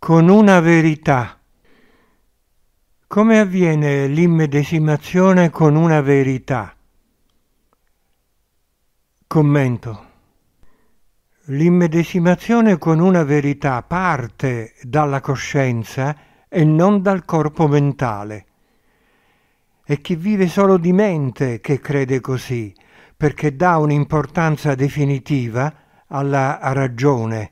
con una verità. Come avviene l'immedesimazione con una verità? Commento. L'immedesimazione con una verità parte dalla coscienza e non dal corpo mentale. È chi vive solo di mente che crede così, perché dà un'importanza definitiva alla ragione